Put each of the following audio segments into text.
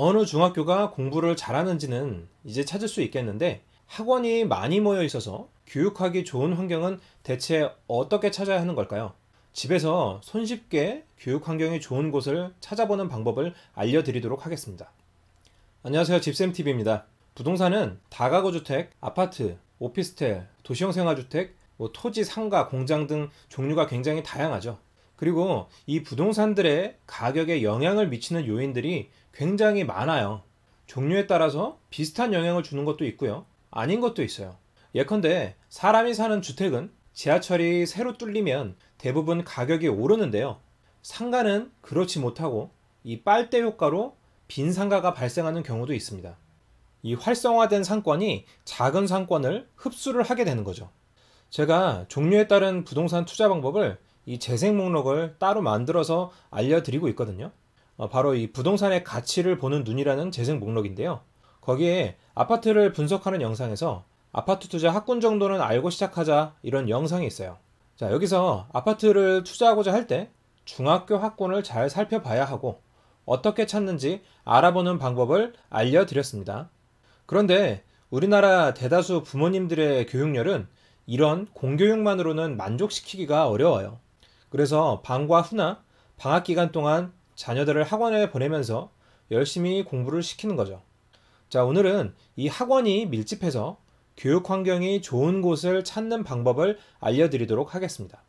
어느 중학교가 공부를 잘하는지는 이제 찾을 수 있겠는데 학원이 많이 모여 있어서 교육하기 좋은 환경은 대체 어떻게 찾아야 하는 걸까요? 집에서 손쉽게 교육 환경이 좋은 곳을 찾아보는 방법을 알려드리도록 하겠습니다. 안녕하세요. 집쌤TV입니다. 부동산은 다가구주택, 아파트, 오피스텔, 도시형 생활주택, 뭐 토지, 상가, 공장 등 종류가 굉장히 다양하죠. 그리고 이 부동산들의 가격에 영향을 미치는 요인들이 굉장히 많아요. 종류에 따라서 비슷한 영향을 주는 것도 있고요. 아닌 것도 있어요. 예컨대 사람이 사는 주택은 지하철이 새로 뚫리면 대부분 가격이 오르는데요. 상가는 그렇지 못하고 이 빨대 효과로 빈 상가가 발생하는 경우도 있습니다. 이 활성화된 상권이 작은 상권을 흡수를 하게 되는 거죠. 제가 종류에 따른 부동산 투자 방법을 이 재생 목록을 따로 만들어서 알려드리고 있거든요. 어, 바로 이 부동산의 가치를 보는 눈이라는 재생 목록인데요. 거기에 아파트를 분석하는 영상에서 아파트 투자 학군 정도는 알고 시작하자 이런 영상이 있어요. 자, 여기서 아파트를 투자하고자 할 때 중학교 학군을 잘 살펴봐야 하고 어떻게 찾는지 알아보는 방법을 알려드렸습니다. 그런데 우리나라 대다수 부모님들의 교육열은 이런 공교육만으로는 만족시키기가 어려워요. 그래서 방과 후나 방학 기간 동안 자녀들을 학원에 보내면서 열심히 공부를 시키는 거죠. 자, 오늘은 이 학원이 밀집해서 교육 환경이 좋은 곳을 찾는 방법을 알려드리도록 하겠습니다.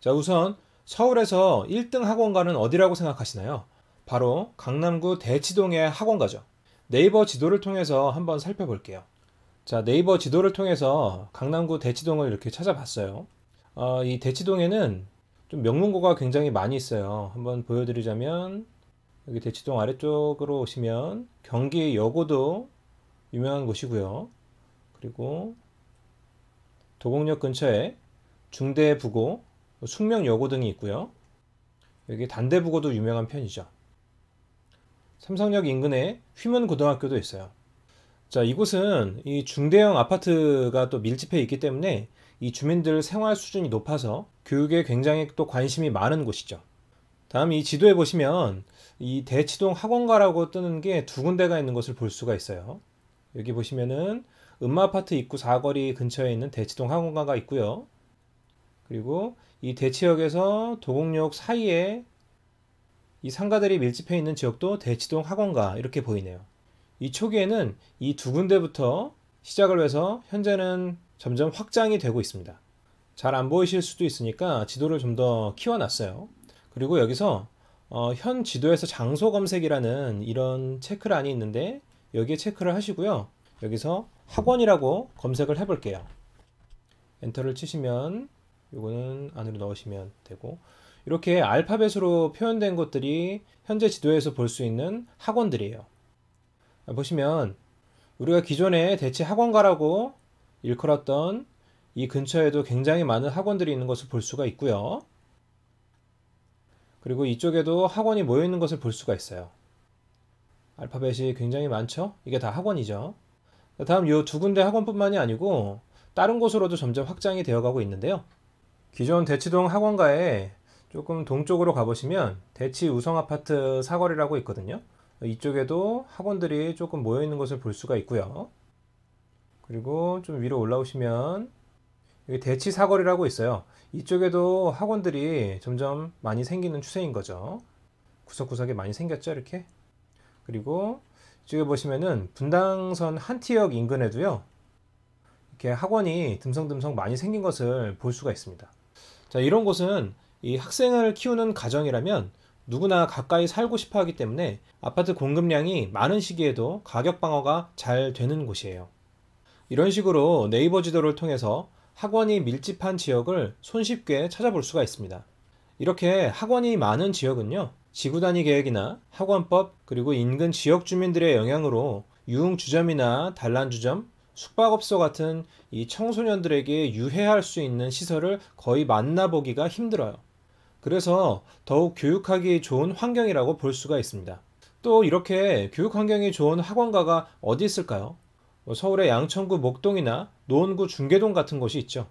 자, 우선 서울에서 1등 학원가는 어디라고 생각하시나요? 바로 강남구 대치동의 학원가죠. 네이버 지도를 통해서 한번 살펴볼게요. 자, 네이버 지도를 통해서 강남구 대치동을 이렇게 찾아봤어요. 어, 이 대치동에는 좀 명문고가 굉장히 많이 있어요. 한번 보여드리자면 여기 대치동 아래쪽으로 오시면 경기 여고도 유명한 곳이고요. 그리고 도곡역 근처에 중대부고, 숙명여고 등이 있고요. 여기 단대부고도 유명한 편이죠. 삼성역 인근에 휘문고등학교도 있어요. 자, 이곳은 이 중대형 아파트가 또 밀집해 있기 때문에 이 주민들 생활 수준이 높아서 교육에 굉장히 또 관심이 많은 곳이죠. 다음 이 지도에 보시면 이 대치동 학원가라고 뜨는 게 두 군데가 있는 것을 볼 수가 있어요. 여기 보시면은 음마아파트 입구 사거리 근처에 있는 대치동 학원가가 있고요. 그리고 이 대치역에서 도곡역 사이에 이 상가들이 밀집해 있는 지역도 대치동 학원가 이렇게 보이네요. 이 초기에는 이 두 군데부터 시작을 해서 현재는 점점 확장이 되고 있습니다. 잘 안 보이실 수도 있으니까 지도를 좀 더 키워놨어요. 그리고 여기서 어, 현 지도에서 장소 검색이라는 이런 체크란이 있는데 여기에 체크를 하시고요. 여기서 학원이라고 검색을 해볼게요. 엔터를 치시면 이거는 안으로 넣으시면 되고 이렇게 알파벳으로 표현된 것들이 현재 지도에서 볼 수 있는 학원들이에요. 보시면 우리가 기존에 대체 학원가라고 일컬었던 이 근처에도 굉장히 많은 학원들이 있는 것을 볼 수가 있고요. 그리고 이쪽에도 학원이 모여 있는 것을 볼 수가 있어요. 알파벳이 굉장히 많죠? 이게 다 학원이죠. 다음 이 두 군데 학원뿐만이 아니고 다른 곳으로도 점점 확장이 되어가고 있는데요. 기존 대치동 학원가에 조금 동쪽으로 가보시면 대치 우성 아파트 사거리라고 있거든요. 이쪽에도 학원들이 조금 모여 있는 것을 볼 수가 있고요. 그리고 좀 위로 올라오시면 여기 대치 사거리라고 있어요. 이쪽에도 학원들이 점점 많이 생기는 추세인 거죠. 구석구석에 많이 생겼죠, 이렇게. 그리고 이쪽에 보시면은 분당선 한티역 인근에도요. 이렇게 학원이 듬성듬성 많이 생긴 것을 볼 수가 있습니다. 자, 이런 곳은 이 학생을 키우는 가정이라면 누구나 가까이 살고 싶어 하기 때문에 아파트 공급량이 많은 시기에도 가격 방어가 잘 되는 곳이에요. 이런 식으로 네이버 지도를 통해서 학원이 밀집한 지역을 손쉽게 찾아볼 수가 있습니다. 이렇게 학원이 많은 지역은요, 지구 단위 계획이나 학원법 그리고 인근 지역 주민들의 영향으로 유흥 주점이나 단란 주점, 숙박업소 같은 이 청소년들에게 유해할 수 있는 시설을 거의 만나보기가 힘들어요. 그래서 더욱 교육하기 좋은 환경이라고 볼 수가 있습니다. 또 이렇게 교육 환경이 좋은 학원가가 어디 있을까요? 뭐 서울의 양천구 목동이나 노원구 중계동 같은 곳이 있죠.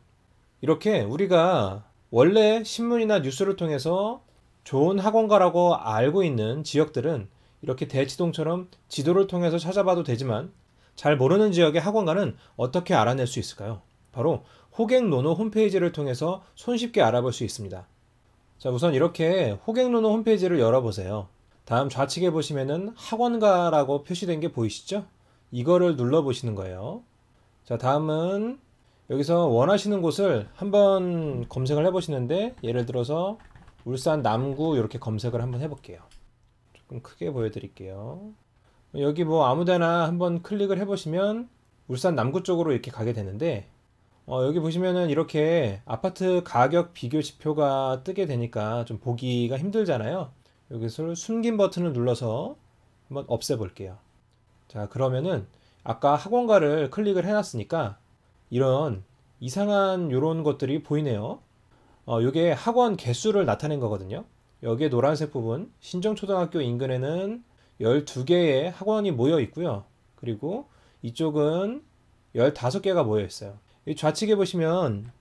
이렇게 우리가 원래 신문이나 뉴스를 통해서 좋은 학원가라고 알고 있는 지역들은 이렇게 대치동처럼 지도를 통해서 찾아봐도 되지만 잘 모르는 지역의 학원가는 어떻게 알아낼 수 있을까요? 바로 호갱노노 홈페이지를 통해서 손쉽게 알아볼 수 있습니다. 자, 우선 이렇게 호갱노노 홈페이지를 열어보세요. 다음 좌측에 보시면은 학원가라고 표시된 게 보이시죠? 이거를 눌러 보시는 거예요. 자, 다음은 여기서 원하시는 곳을 한번 검색을 해 보시는데 예를 들어서 울산 남구 이렇게 검색을 한번 해 볼게요. 조금 크게 보여 드릴게요. 여기 뭐 아무데나 한번 클릭을 해 보시면 울산 남구 쪽으로 이렇게 가게 되는데 어, 여기 보시면은 이렇게 아파트 가격 비교 지표가 뜨게 되니까 좀 보기가 힘들잖아요. 여기서 숨김 버튼을 눌러서 한번 없애볼게요. 자, 그러면은 아까 학원가를 클릭을 해놨으니까 이런 이상한 요런 것들이 보이네요. 어, 요게 학원 개수를 나타낸 거거든요. 여기에 노란색 부분, 신정초등학교 인근에는 12개의 학원이 모여 있고요. 그리고 이쪽은 15개가 모여 있어요. 좌측에 보시면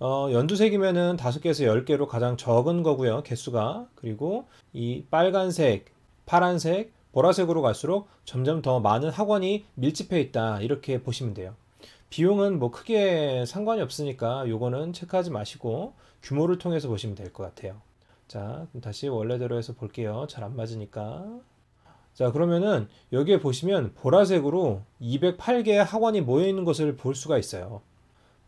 어, 연두색이면은 5개에서 10개로 가장 적은 거고요. 개수가. 그리고 이 빨간색, 파란색, 보라색으로 갈수록 점점 더 많은 학원이 밀집해 있다 이렇게 보시면 돼요. 비용은 뭐 크게 상관이 없으니까 요거는 체크하지 마시고 규모를 통해서 보시면 될 것 같아요. 자, 다시 원래대로 해서 볼게요. 잘 안 맞으니까. 자, 그러면은 여기에 보시면 보라색으로 208개의 학원이 모여 있는 것을 볼 수가 있어요.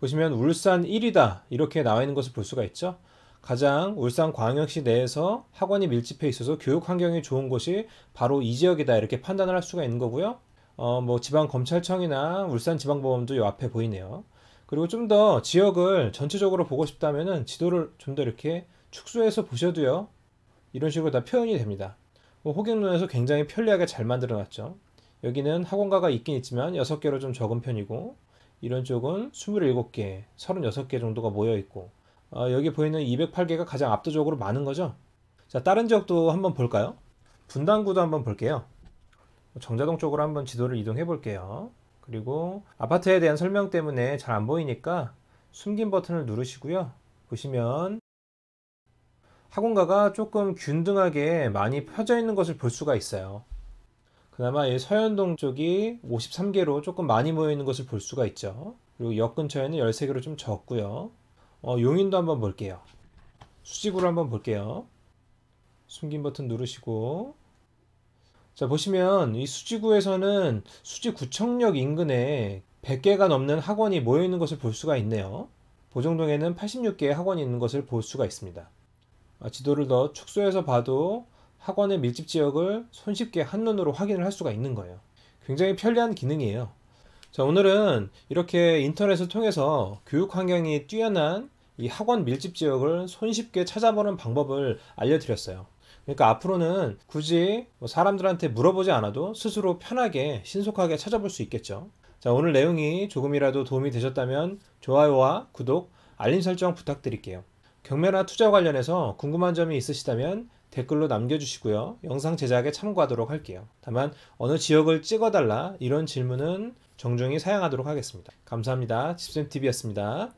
보시면 울산 1위다 이렇게 나와 있는 것을 볼 수가 있죠. 가장 울산 광역시 내에서 학원이 밀집해 있어서 교육 환경이 좋은 곳이 바로 이 지역이다 이렇게 판단을 할 수가 있는 거고요. 어, 뭐 지방 검찰청이나 울산 지방보험도 요 앞에 보이네요. 그리고 좀 더 지역을 전체적으로 보고 싶다면은 지도를 좀 더 이렇게 축소해서 보셔도요. 이런 식으로 다 표현이 됩니다. 뭐호객론에서 굉장히 편리하게 잘 만들어 놨죠. 여기는 학원가가 있긴 있지만 6개로 좀 적은 편이고 이런 쪽은 27개, 36개 정도가 모여 있고 어, 여기 보이는 208개가 가장 압도적으로 많은 거죠. 자, 다른 지역도 한번 볼까요? 분당구도 한번 볼게요. 정자동 쪽으로 한번 지도를 이동해 볼게요. 그리고 아파트에 대한 설명 때문에 잘 안 보이니까 숨김 버튼을 누르시고요. 보시면 학원가가 조금 균등하게 많이 펴져 있는 것을 볼 수가 있어요. 그나마 서현동 쪽이 53개로 조금 많이 모여 있는 것을 볼 수가 있죠. 그리고 역 근처에는 13개로 좀 적고요. 어, 용인도 한번 볼게요. 수직으로 한번 볼게요. 숨김 버튼 누르시고 자 보시면 이 수지구에서는 수지구청역 인근에 100개가 넘는 학원이 모여 있는 것을 볼 수가 있네요. 보정동에는 그 86개의 학원이 있는 것을 볼 수가 있습니다. 아, 지도를 더 축소해서 봐도 학원의 밀집 지역을 손쉽게 한눈으로 확인을 할 수가 있는 거예요. 굉장히 편리한 기능이에요. 자, 오늘은 이렇게 인터넷을 통해서 교육 환경이 뛰어난 이 학원 밀집 지역을 손쉽게 찾아보는 방법을 알려드렸어요. 그러니까 앞으로는 굳이 뭐 사람들한테 물어보지 않아도 스스로 편하게 신속하게 찾아볼 수 있겠죠. 자, 오늘 내용이 조금이라도 도움이 되셨다면 좋아요와 구독, 알림 설정 부탁드릴게요. 경매나 투자 관련해서 궁금한 점이 있으시다면 댓글로 남겨주시고요. 영상 제작에 참고하도록 할게요. 다만 어느 지역을 찍어달라 이런 질문은 정중히 사양하도록 하겠습니다. 감사합니다. 집쌤TV였습니다.